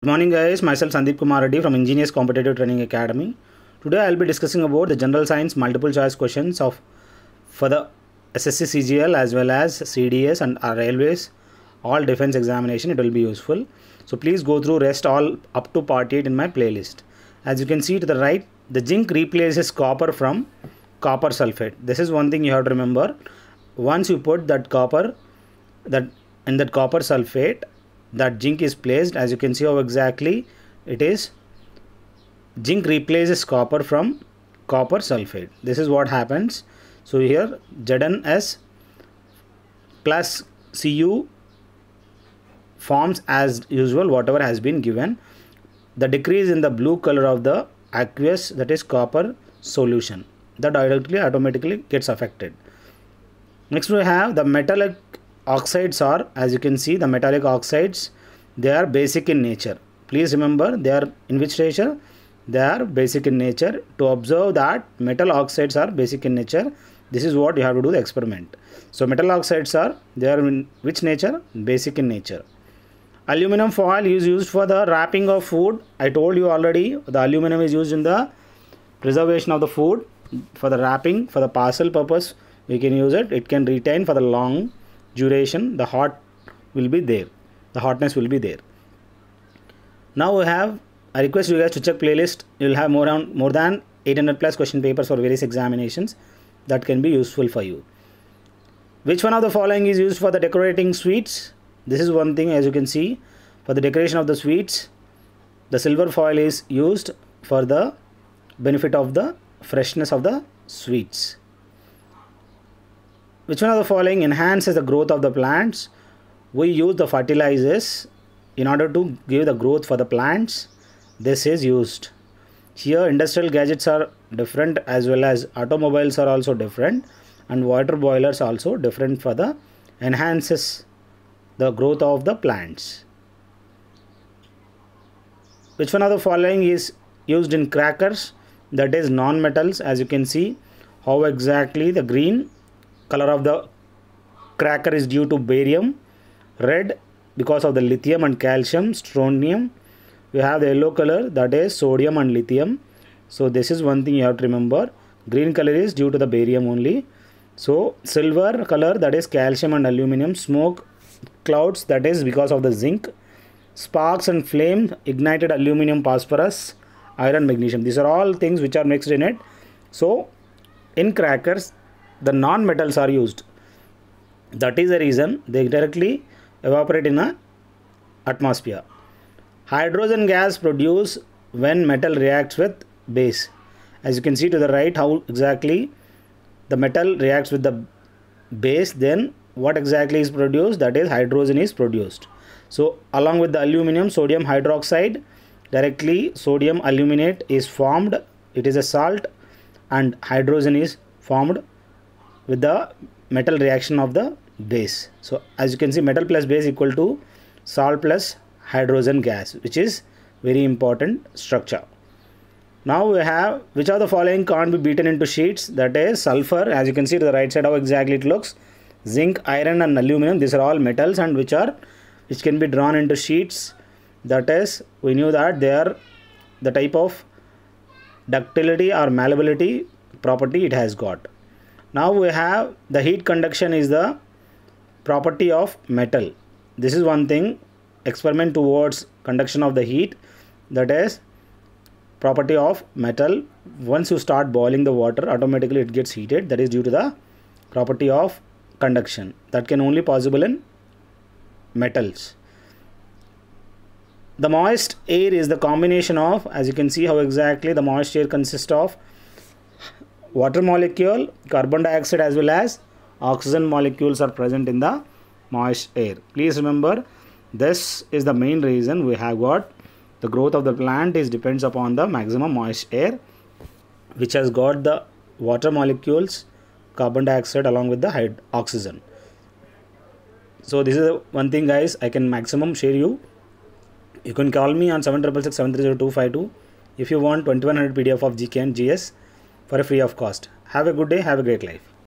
Good morning guys, myself Sandeep Kumar Reddy from Engineers Competitive Training Academy. Today I'll be discussing about the general science multiple choice questions of for the SSC CGL as well as CDS and railways all defense examination it will be useful. So please go through rest all up to part 8 in my playlist. As you can see to the right the zinc replaces copper from copper sulfate. This is one thing you have to remember. Once you put that copper that in that copper sulfate that zinc is placed as you can see how exactly it is zinc replaces copper from copper sulfate this is what happens so here ZnS plus Cu forms as usual whatever has been given the decrease in the blue color of the aqueous that is copper solution that directly automatically gets affected next we have the metallic oxides are as you can see the metallic oxides they are basic in nature please remember they are in which nature they are basic in nature to observe that metal oxides are basic in nature this is what you have to do the experiment so metal oxides are they are in which nature basic in nature aluminum foil is used for the wrapping of food i told you already the aluminum is used in the preservation of the food for the wrapping for the parcel purpose we can use it it can retain for the long duration the hot will be there the hotness will be there now we have i request you guys to check playlist you will have more on more than 800 plus question papers for various examinations that can be useful for you which one of the following is used for the decorating sweets this is one thing as you can see for the decoration of the sweets the silver foil is used for the benefit of the freshness of the sweets which one of the following enhances the growth of the plants? We use the fertilizers in order to give the growth for the plants. This is used. Here industrial gadgets are different as well as automobiles are also different and water boilers also different for the enhances the growth of the plants. Which one of the following is used in crackers? That is non-metals as you can see how exactly the green color of the cracker is due to barium red because of the lithium and calcium strontium we have the yellow color that is sodium and lithium so this is one thing you have to remember green color is due to the barium only so silver color that is calcium and aluminum smoke clouds that is because of the zinc sparks and flame ignited aluminum phosphorus iron magnesium these are all things which are mixed in it so in crackers the non-metals are used. That is the reason they directly evaporate in the atmosphere. Hydrogen gas produced when metal reacts with base. As you can see to the right how exactly the metal reacts with the base then what exactly is produced that is hydrogen is produced. So along with the aluminum sodium hydroxide directly sodium aluminate is formed it is a salt and hydrogen is formed with the metal reaction of the base. So as you can see metal plus base equal to salt plus hydrogen gas which is very important structure. Now we have which of the following can't be beaten into sheets that is sulfur as you can see to the right side how exactly it looks zinc iron and aluminum these are all metals and which are which can be drawn into sheets that is we knew that they are the type of ductility or malleability property it has got now we have the heat conduction is the property of metal this is one thing experiment towards conduction of the heat that is property of metal once you start boiling the water automatically it gets heated that is due to the property of conduction that can only possible in metals the moist air is the combination of as you can see how exactly the moist air consists of water molecule, carbon dioxide as well as oxygen molecules are present in the moist air. Please remember this is the main reason we have got the growth of the plant is depends upon the maximum moist air which has got the water molecules carbon dioxide along with the oxygen so this is one thing guys i can maximum share you you can call me on 766 if you want 2100 pdf of gk and gs for a free of cost. Have a good day, have a great life.